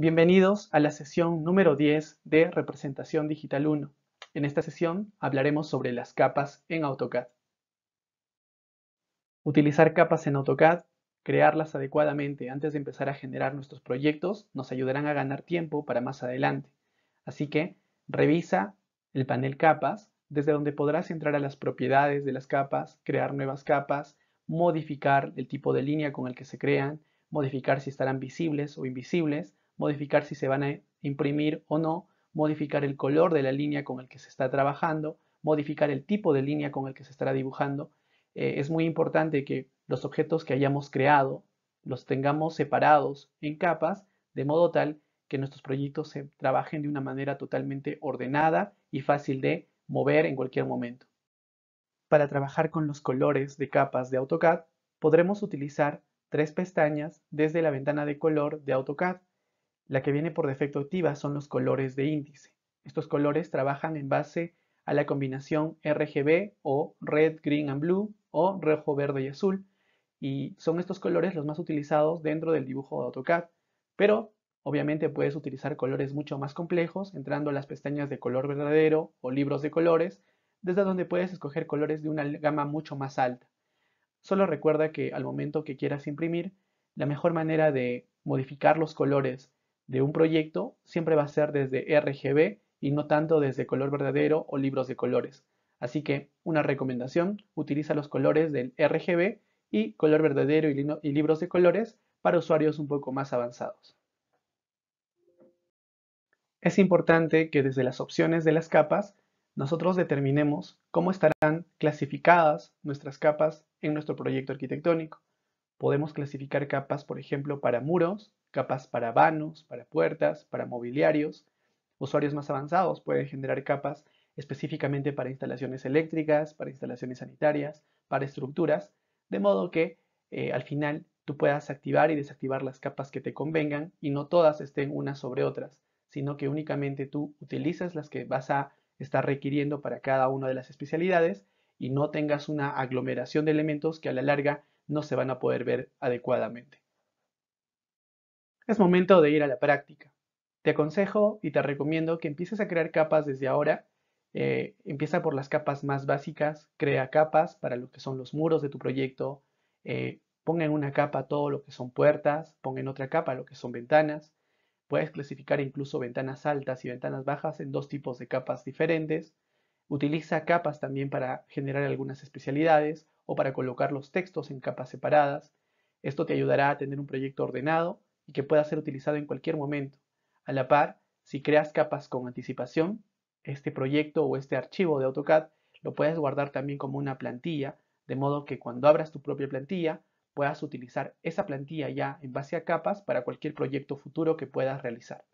Bienvenidos a la sesión número 10 de Representación Digital 1. En esta sesión hablaremos sobre las capas en AutoCAD. Utilizar capas en AutoCAD, crearlas adecuadamente antes de empezar a generar nuestros proyectos, nos ayudarán a ganar tiempo para más adelante. Así que revisa el panel capas, desde donde podrás entrar a las propiedades de las capas, crear nuevas capas, modificar el tipo de línea con el que se crean, modificar si estarán visibles o invisibles, modificar si se van a imprimir o no, modificar el color de la línea con el que se está trabajando, modificar el tipo de línea con el que se estará dibujando. Eh, es muy importante que los objetos que hayamos creado los tengamos separados en capas, de modo tal que nuestros proyectos se trabajen de una manera totalmente ordenada y fácil de mover en cualquier momento. Para trabajar con los colores de capas de AutoCAD, podremos utilizar tres pestañas desde la ventana de color de AutoCAD. La que viene por defecto activa son los colores de índice. Estos colores trabajan en base a la combinación RGB o Red, Green and Blue o Rojo, Verde y Azul y son estos colores los más utilizados dentro del dibujo de AutoCAD. Pero obviamente puedes utilizar colores mucho más complejos entrando a las pestañas de color verdadero o libros de colores, desde donde puedes escoger colores de una gama mucho más alta. Solo recuerda que al momento que quieras imprimir, la mejor manera de modificar los colores de un proyecto siempre va a ser desde RGB y no tanto desde color verdadero o libros de colores. Así que una recomendación, utiliza los colores del RGB y color verdadero y, libros de colores para usuarios un poco más avanzados. Es importante que desde las opciones de las capas nosotros determinemos cómo estarán clasificadas nuestras capas en nuestro proyecto arquitectónico. Podemos clasificar capas, por ejemplo, para muros, capas para vanos, para puertas, para mobiliarios. Usuarios más avanzados pueden generar capas específicamente para instalaciones eléctricas, para instalaciones sanitarias, para estructuras, de modo que eh, al final tú puedas activar y desactivar las capas que te convengan y no todas estén unas sobre otras, sino que únicamente tú utilizas las que vas a estar requiriendo para cada una de las especialidades y no tengas una aglomeración de elementos que a la larga no se van a poder ver adecuadamente. Es momento de ir a la práctica. Te aconsejo y te recomiendo que empieces a crear capas desde ahora. Eh, empieza por las capas más básicas, crea capas para lo que son los muros de tu proyecto, eh, ponga en una capa todo lo que son puertas, ponga en otra capa lo que son ventanas. Puedes clasificar incluso ventanas altas y ventanas bajas en dos tipos de capas diferentes. Utiliza capas también para generar algunas especialidades o para colocar los textos en capas separadas. Esto te ayudará a tener un proyecto ordenado y que pueda ser utilizado en cualquier momento. A la par, si creas capas con anticipación, este proyecto o este archivo de AutoCAD lo puedes guardar también como una plantilla, de modo que cuando abras tu propia plantilla puedas utilizar esa plantilla ya en base a capas para cualquier proyecto futuro que puedas realizar.